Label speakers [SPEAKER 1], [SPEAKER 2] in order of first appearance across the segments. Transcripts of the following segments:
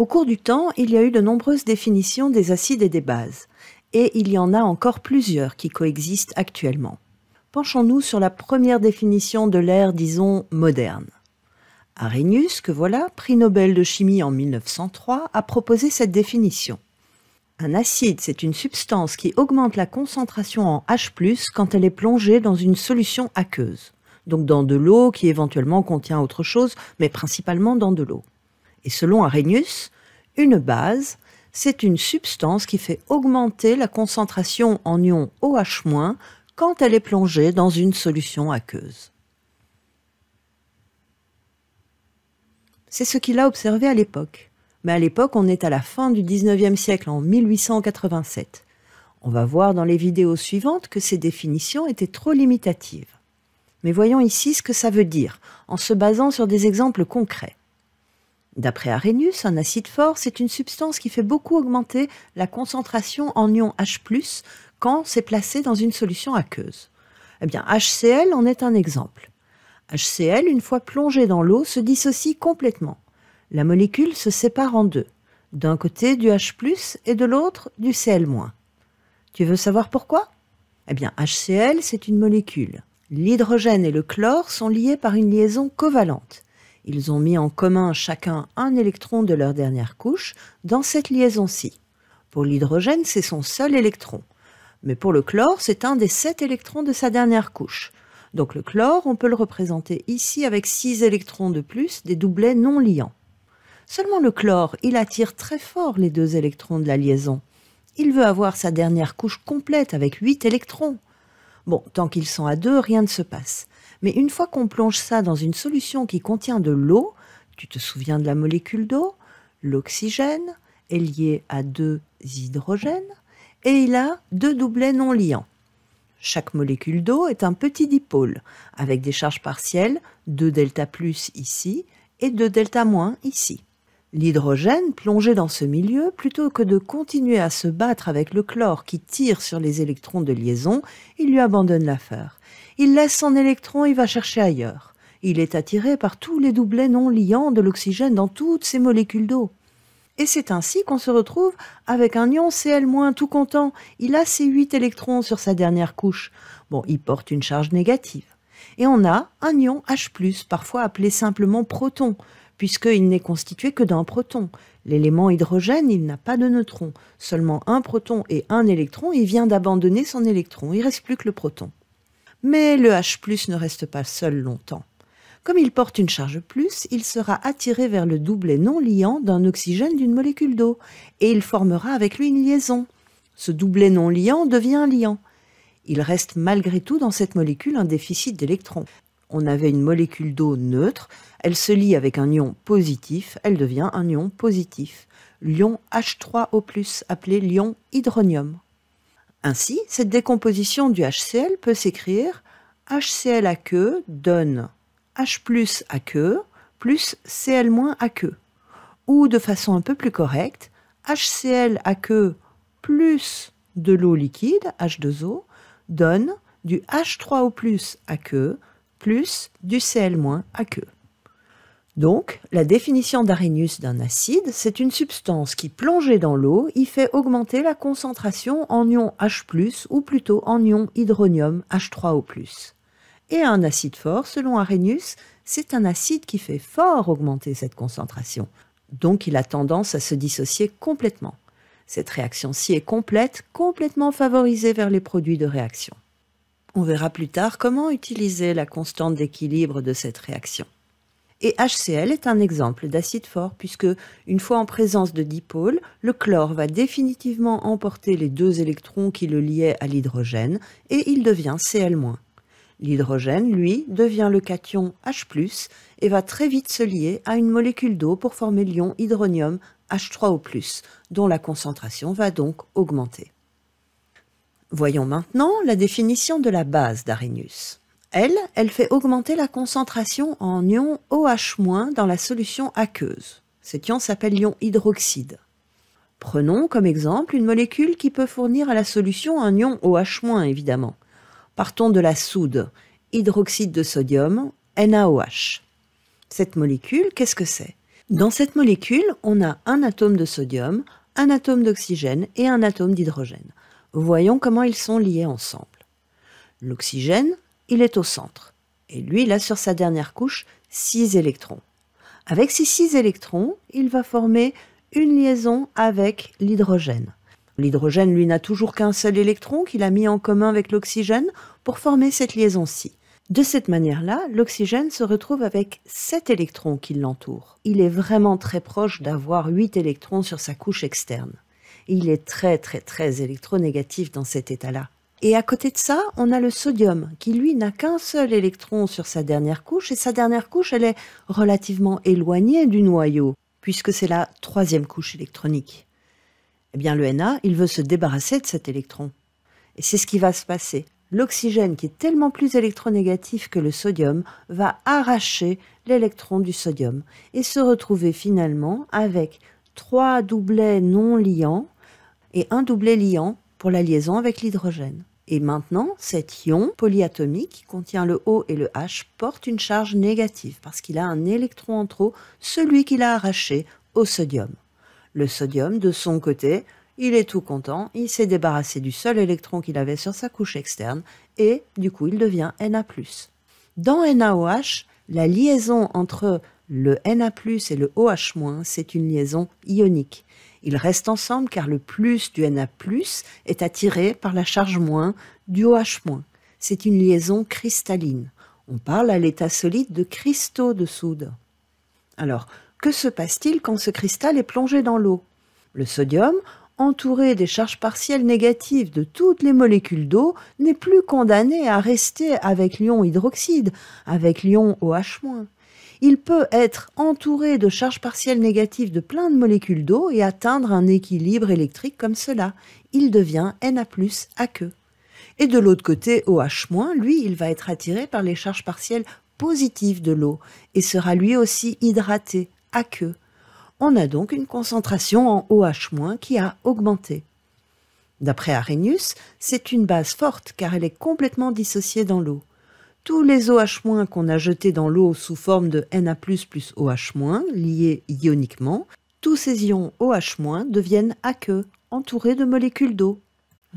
[SPEAKER 1] Au cours du temps, il y a eu de nombreuses définitions des acides et des bases, et il y en a encore plusieurs qui coexistent actuellement. Penchons-nous sur la première définition de l'ère, disons, moderne. Arrhenius, que voilà, prix Nobel de chimie en 1903, a proposé cette définition. Un acide, c'est une substance qui augmente la concentration en H ⁇ quand elle est plongée dans une solution aqueuse, donc dans de l'eau qui éventuellement contient autre chose, mais principalement dans de l'eau. Et selon Arrhenius, une base, c'est une substance qui fait augmenter la concentration en ions OH- quand elle est plongée dans une solution aqueuse. C'est ce qu'il a observé à l'époque. Mais à l'époque, on est à la fin du 19e siècle, en 1887. On va voir dans les vidéos suivantes que ces définitions étaient trop limitatives. Mais voyons ici ce que ça veut dire, en se basant sur des exemples concrets. D'après Arrhenius, un acide fort, c'est une substance qui fait beaucoup augmenter la concentration en ion H+, quand c'est placé dans une solution aqueuse. Eh bien, HCl en est un exemple. HCl, une fois plongé dans l'eau, se dissocie complètement. La molécule se sépare en deux, d'un côté du H+, et de l'autre du Cl-. Tu veux savoir pourquoi Eh bien, HCl, c'est une molécule. L'hydrogène et le chlore sont liés par une liaison covalente. Ils ont mis en commun chacun un électron de leur dernière couche dans cette liaison-ci. Pour l'hydrogène, c'est son seul électron. Mais pour le chlore, c'est un des sept électrons de sa dernière couche. Donc le chlore, on peut le représenter ici avec six électrons de plus, des doublets non liants. Seulement le chlore, il attire très fort les deux électrons de la liaison. Il veut avoir sa dernière couche complète avec huit électrons. Bon, tant qu'ils sont à deux, rien ne se passe. Mais une fois qu'on plonge ça dans une solution qui contient de l'eau, tu te souviens de la molécule d'eau, l'oxygène est lié à deux hydrogènes et il a deux doublets non liants. Chaque molécule d'eau est un petit dipôle avec des charges partielles 2 delta plus ici et 2 delta moins ici. L'hydrogène, plongé dans ce milieu, plutôt que de continuer à se battre avec le chlore qui tire sur les électrons de liaison, il lui abandonne l'affaire. Il laisse son électron, il va chercher ailleurs. Il est attiré par tous les doublets non liants de l'oxygène dans toutes ses molécules d'eau. Et c'est ainsi qu'on se retrouve avec un ion Cl- tout content. Il a ses 8 électrons sur sa dernière couche. Bon, il porte une charge négative. Et on a un ion H+, parfois appelé simplement proton, puisqu'il n'est constitué que d'un proton. L'élément hydrogène, il n'a pas de neutrons, seulement un proton et un électron, il vient d'abandonner son électron, il reste plus que le proton. Mais le H ne reste pas seul longtemps. Comme il porte une charge plus, il sera attiré vers le doublet non liant d'un oxygène d'une molécule d'eau, et il formera avec lui une liaison. Ce doublet non liant devient liant. Il reste malgré tout dans cette molécule un déficit d'électrons. On avait une molécule d'eau neutre, elle se lie avec un ion positif, elle devient un ion positif. L'ion H3O, appelé l'ion hydronium. Ainsi, cette décomposition du HCl peut s'écrire HCl à queue donne H plus à queue plus Cl moins à queue. Ou de façon un peu plus correcte, HCl à queue plus de l'eau liquide, H2O, donne du H3O plus à plus du Cl moins à queue. Donc, la définition d'Arrhenius d'un acide, c'est une substance qui, plongée dans l'eau, y fait augmenter la concentration en ion H+, ou plutôt en ion hydronium H3O+. Et un acide fort, selon Arrhenius, c'est un acide qui fait fort augmenter cette concentration. Donc, il a tendance à se dissocier complètement. Cette réaction-ci est complète, complètement favorisée vers les produits de réaction. On verra plus tard comment utiliser la constante d'équilibre de cette réaction. Et HCl est un exemple d'acide fort, puisque une fois en présence de dipôle, le chlore va définitivement emporter les deux électrons qui le liaient à l'hydrogène et il devient Cl-. L'hydrogène, lui, devient le cation H+, et va très vite se lier à une molécule d'eau pour former l'ion hydronium H3O+, dont la concentration va donc augmenter. Voyons maintenant la définition de la base d'Arrhenius. Elle, elle fait augmenter la concentration en ions OH- dans la solution aqueuse. Cet ion s'appelle ion hydroxyde. Prenons comme exemple une molécule qui peut fournir à la solution un ion OH-, évidemment. Partons de la soude, hydroxyde de sodium, NaOH. Cette molécule, qu'est-ce que c'est Dans cette molécule, on a un atome de sodium, un atome d'oxygène et un atome d'hydrogène. Voyons comment ils sont liés ensemble. L'oxygène, il est au centre. Et lui, il a sur sa dernière couche 6 électrons. Avec ces 6 électrons, il va former une liaison avec l'hydrogène. L'hydrogène, lui, n'a toujours qu'un seul électron qu'il a mis en commun avec l'oxygène pour former cette liaison-ci. De cette manière-là, l'oxygène se retrouve avec 7 électrons qui l'entourent. Il est vraiment très proche d'avoir 8 électrons sur sa couche externe. Il est très très très électronégatif dans cet état-là. Et à côté de ça, on a le sodium, qui lui n'a qu'un seul électron sur sa dernière couche, et sa dernière couche, elle est relativement éloignée du noyau, puisque c'est la troisième couche électronique. Eh bien, le Na, il veut se débarrasser de cet électron. Et c'est ce qui va se passer. L'oxygène, qui est tellement plus électronégatif que le sodium, va arracher l'électron du sodium et se retrouver finalement avec trois doublets non liants et un doublet liant pour la liaison avec l'hydrogène. Et maintenant, cet ion polyatomique qui contient le O et le H porte une charge négative parce qu'il a un électron en trop, celui qu'il a arraché au sodium. Le sodium, de son côté, il est tout content, il s'est débarrassé du seul électron qu'il avait sur sa couche externe et du coup il devient Na+. Dans NaOH, la liaison entre le Na+, et le OH-, c'est une liaison ionique. Ils restent ensemble car le plus du Na+, est attiré par la charge moins du OH-. C'est une liaison cristalline. On parle à l'état solide de cristaux de soude. Alors, que se passe-t-il quand ce cristal est plongé dans l'eau Le sodium, entouré des charges partielles négatives de toutes les molécules d'eau, n'est plus condamné à rester avec l'ion hydroxyde, avec l'ion OH- il peut être entouré de charges partielles négatives de plein de molécules d'eau et atteindre un équilibre électrique comme cela. Il devient Na+, aqueux. Et de l'autre côté, OH-, lui, il va être attiré par les charges partielles positives de l'eau et sera lui aussi hydraté, aqueux. On a donc une concentration en OH- qui a augmenté. D'après Arrhenius, c'est une base forte car elle est complètement dissociée dans l'eau tous les OH- qu'on a jetés dans l'eau sous forme de Na++ plus OH-, liés ioniquement, tous ces ions OH- deviennent aqueux, entourés de molécules d'eau.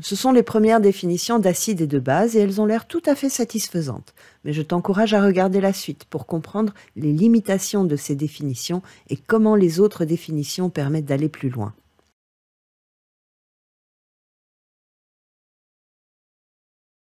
[SPEAKER 1] Ce sont les premières définitions d'acide et de base et elles ont l'air tout à fait satisfaisantes, mais je t'encourage à regarder la suite pour comprendre les limitations de ces définitions et comment les autres définitions permettent d'aller plus loin.